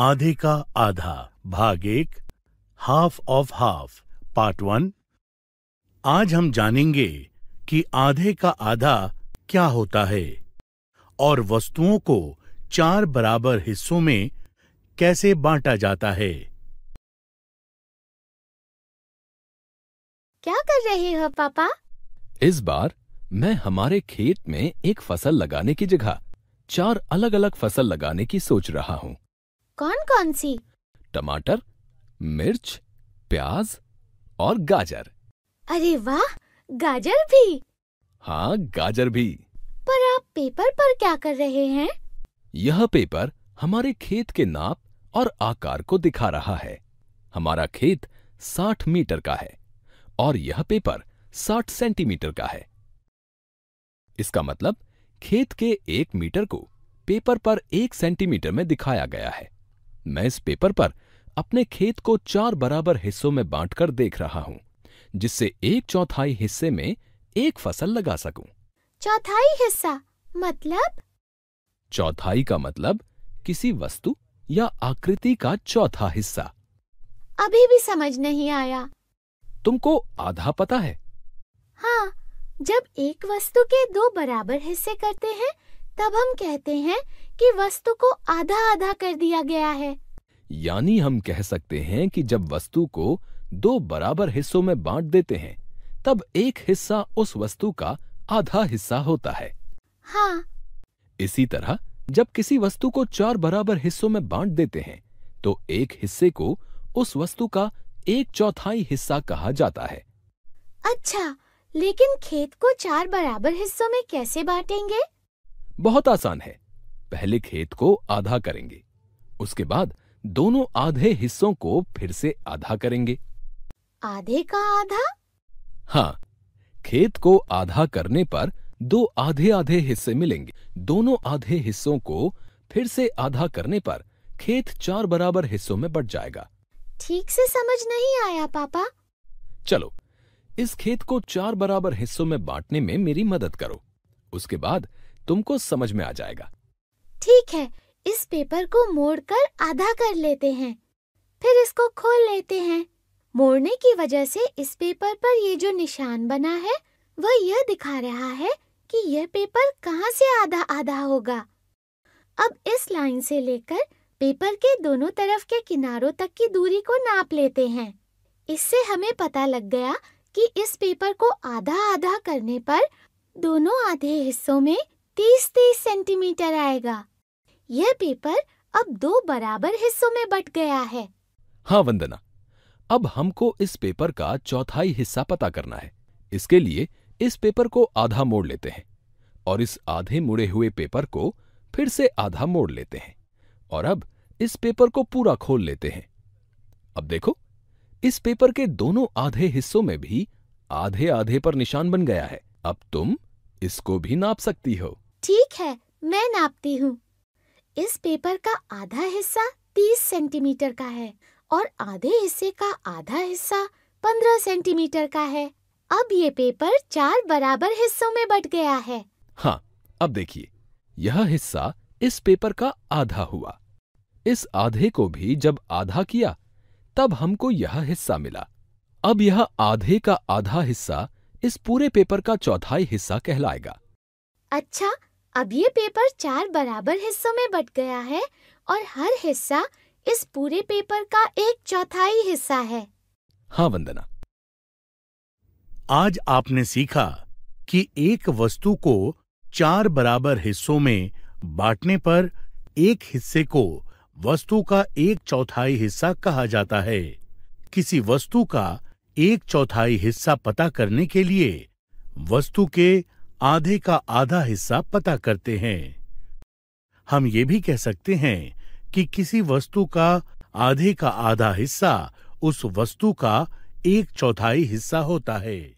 आधे का आधा भाग एक half of half part one आज हम जानेंगे कि आधे का आधा क्या होता है और वस्तुओं को चार बराबर हिस्सों में कैसे बांटा जाता है क्या कर रहे हो पापा इस बार मैं हमारे खेत में एक फसल लगाने की जगह चार अलग अलग फसल लगाने की सोच रहा हूँ कौन कौन सी टमाटर मिर्च प्याज और गाजर अरे वाह गाजर भी हाँ गाजर भी पर आप पेपर पर क्या कर रहे हैं यह पेपर हमारे खेत के नाप और आकार को दिखा रहा है हमारा खेत 60 मीटर का है और यह पेपर 60 सेंटीमीटर का है इसका मतलब खेत के एक मीटर को पेपर पर एक सेंटीमीटर में दिखाया गया है मैं इस पेपर पर अपने खेत को चार बराबर हिस्सों में बांटकर देख रहा हूँ जिससे एक चौथाई हिस्से में एक फसल लगा सकूं। चौथाई हिस्सा मतलब चौथाई का मतलब किसी वस्तु या आकृति का चौथा हिस्सा अभी भी समझ नहीं आया तुमको आधा पता है हाँ जब एक वस्तु के दो बराबर हिस्से करते हैं तब हम कहते हैं कि वस्तु को आधा आधा कर दिया गया है यानी हम कह सकते हैं कि जब वस्तु को दो बराबर हिस्सों में बांट देते हैं तब एक हिस्सा उस वस्तु का आधा हिस्सा होता है हाँ इसी तरह जब किसी वस्तु को चार बराबर हिस्सों में बांट देते हैं तो एक हिस्से को उस वस्तु का एक चौथाई हिस्सा कहा जाता है अच्छा लेकिन खेत को चार बराबर हिस्सों में कैसे बांटेंगे बहुत आसान है पहले खेत को आधा करेंगे उसके बाद दोनों आधे हिस्सों को फिर से आधा करेंगे आधे का आधा हाँ खेत को आधा करने पर दो आधे आधे हिस्से मिलेंगे दोनों आधे हिस्सों को फिर से आधा करने पर खेत चार बराबर हिस्सों में बट जाएगा ठीक से समझ नहीं आया पापा चलो इस खेत को चार बराबर हिस्सों में बांटने में मेरी मदद करो उसके बाद तुमको समझ में आ जाएगा ठीक है इस पेपर को मोड़कर आधा कर लेते हैं फिर इसको खोल लेते हैं मोड़ने की वजह से इस पेपर पर ये जो निशान बना है वह यह दिखा रहा है कि यह पेपर कहाँ से आधा आधा होगा अब इस लाइन से लेकर पेपर के दोनों तरफ के किनारों तक की दूरी को नाप लेते हैं इससे हमें पता लग गया कि इस पेपर को आधा आधा करने पर दोनों आधे हिस्सों में तीस तीस सेंटीमीटर आएगा यह पेपर अब दो बराबर हिस्सों में बट गया है हाँ वंदना अब हमको इस पेपर का चौथाई हिस्सा पता करना है इसके लिए इस पेपर को आधा मोड़ लेते हैं और इस आधे मुड़े हुए पेपर को फिर से आधा मोड़ लेते हैं और अब इस पेपर को पूरा खोल लेते हैं अब देखो इस पेपर के दोनों आधे हिस्सों में भी आधे आधे पर निशान बन गया है अब तुम इसको भी नाप सकती हो ठीक है मैं नापती हूँ इस पेपर का आधा हिस्सा तीस सेंटीमीटर का है और आधे हिस्से का आधा हिस्सा पंद्रह सेंटीमीटर का है अब ये पेपर चार बराबर हिस्सों में बट गया है हाँ अब देखिए यह हिस्सा इस पेपर का आधा हुआ इस आधे को भी जब आधा किया तब हमको यह हिस्सा मिला अब यह आधे का आधा हिस्सा इस पूरे पेपर का चौथाई हिस्सा कहलाएगा अच्छा अब ये पेपर चार बराबर हिस्सों में बट गया है और हर हिस्सा इस पूरे पेपर का एक चौथाई हिस्सा है हाँ वंदना आज आपने सीखा कि एक वस्तु को चार बराबर हिस्सों में बांटने पर एक हिस्से को वस्तु का एक चौथाई हिस्सा कहा जाता है किसी वस्तु का एक चौथाई हिस्सा पता करने के लिए वस्तु के आधे का आधा हिस्सा पता करते हैं हम ये भी कह सकते हैं कि किसी वस्तु का आधे का आधा हिस्सा उस वस्तु का एक चौथाई हिस्सा होता है